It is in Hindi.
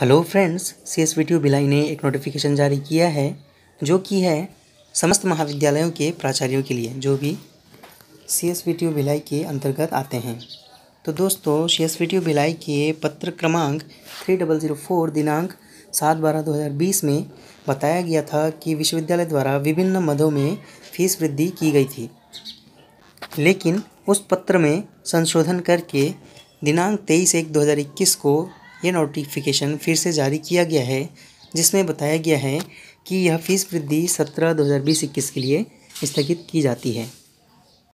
hello friends C S T Bhilai ने एक नोटिफिकेशन जारी किया है जो कि है समस्त महाविद्यालयों के प्राचार्यों के लिए जो भी सी एस टी भिलाई के अंतर्गत आते हैं तो दोस्तों सी एस टी भिलाई के पत्र क्रमांक थ्री डबल ज़ीरो फोर दिनांक सात बारह दो हज़ार बीस में बताया गया था कि विश्वविद्यालय द्वारा विभिन्न मदों में फीस वृद्धि की गई थी लेकिन उस पत्र में संशोधन करके दिनांक तेईस एक दो हज़ार इक्कीस को ये नोटिफिकेशन फिर से जारी किया गया है जिसमें बताया गया है कि यह फ़ीस वृद्धि सत्रह दो हज़ार बीस इक्कीस के लिए स्थगित की जाती है